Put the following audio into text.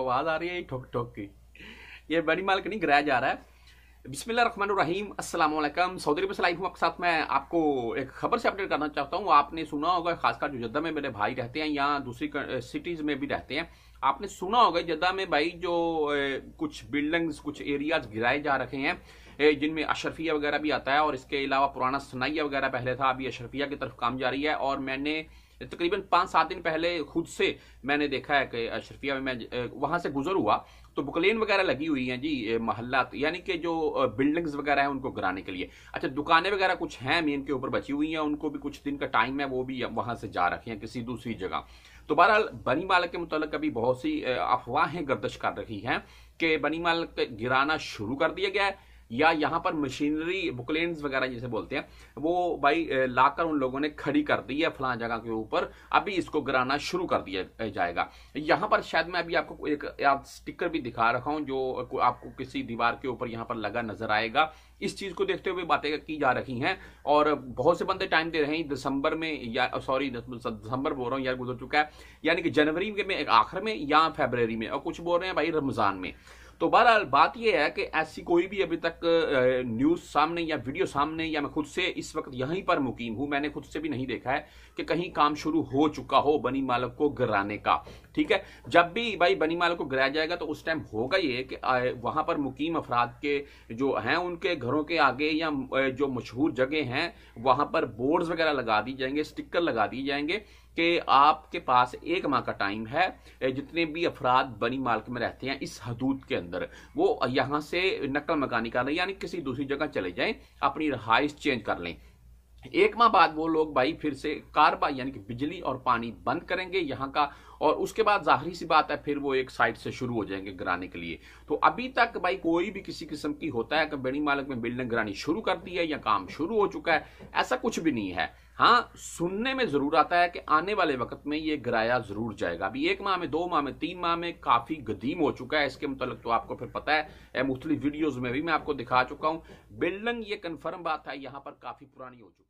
आवाज़ आ रही है ठोक ठोक की ये बड़ी नहीं गिराया जा रहा है बिसमीम अल्लाम सऊदी अरब से लाइफ हूँ आपके साथ मैं आपको एक खबर से अपडेट करना चाहता हूँ आपने सुना होगा खासकर जो जद्दा में मेरे भाई रहते हैं या दूसरी सिटीज़ में भी रहते हैं आपने सुना होगा जद्दा में भाई जो कुछ बिल्डिंग्स कुछ एरियाज गिराए जा रखे हैं जिनमें अशरफिया वगैरह भी आता है और इसके अलावा पुराना सनाइया वगैरह पहले था अभी अशरफिया की तरफ काम जारी है और मैंने तकरीबन पाँच सात दिन पहले खुद से मैंने देखा है कि अशरफिया में मैं वहाँ से गुजर हुआ तो बुकलेन वगैरह लगी हुई हैं जी महल्ला यानी कि जो बिल्डिंग्स वगैरह हैं उनको गिराने के लिए अच्छा दुकानें वगैरह कुछ हैं मेन के ऊपर बची हुई हैं उनको भी कुछ दिन का टाइम है वो भी वहाँ से जा रखी हैं किसी दूसरी जगह तो बहरहाल बनी मालक के मुतलक अभी बहुत सी अफवाहें गर्दश कर रही हैं कि बनी मालक गिराना शुरू कर दिया गया है या यहाँ पर मशीनरी बुकलेन वगैरह जिसे बोलते हैं वो भाई लाकर उन लोगों ने खड़ी कर दी है फला जगह के ऊपर अभी इसको गिराना शुरू कर दिया जाएगा यहाँ पर शायद मैं अभी आपको एक स्टिकर भी दिखा रखा हूँ जो आपको किसी दीवार के ऊपर यहाँ पर लगा नजर आएगा इस चीज़ को देखते हुए बातें की जा रही हैं और बहुत से बंदे टाइम दे रहे हैं दिसंबर में या सॉरी दिसंबर बोल रहा हूँ यार गुजर चुका है यानी कि जनवरी में आखिर में या फेबररी में और कुछ बोल रहे हैं भाई रमज़ान में तो बहरहाल बात यह है कि ऐसी कोई भी अभी तक न्यूज़ सामने या वीडियो सामने या मैं खुद से इस वक्त यहीं पर मुकीम हूं मैंने खुद से भी नहीं देखा है कि कहीं काम शुरू हो चुका हो बनी मालक को गिराने का ठीक है जब भी भाई बनीमाल को गिराया जाएगा तो उस टाइम होगा ये कि वहां पर मुकीम अफराद के जो हैं उनके घरों के आगे या जो मशहूर जगह हैं वहां पर बोर्ड्स वगैरह लगा दी जाएंगे स्टिकर लगा दिए जाएंगे कि आपके पास एक माह का टाइम है जितने भी अफराद बनी मालक में रहते हैं इस हदूद के अंदर वो यहाँ से नकल मकानी कर लें यानी किसी दूसरी जगह चले जाएं अपनी रहाइश चेंज कर लें एक माह बाद वो लोग भाई फिर से कारबा यानी कि बिजली और पानी बंद करेंगे यहाँ का और उसके बाद जाहरी सी बात है फिर वो एक साइड से शुरू हो जाएंगे गिराने के लिए तो अभी तक भाई कोई भी किसी किस्म की होता है कंपनी मालक में बिल्डिंग गिरानी शुरू कर दी है या काम शुरू हो चुका है ऐसा कुछ भी नहीं है हाँ सुनने में जरूर आता है कि आने वाले वक्त में ये गिराया जरूर जाएगा अभी एक माह में दो माह में तीन माह में काफी गदीम हो चुका है इसके मुतल तो आपको फिर पता है मुख्तलि वीडियोज में भी मैं आपको दिखा चुका हूँ बिल्डिंग ये कन्फर्म बात है यहाँ पर काफी पुरानी हो चुकी है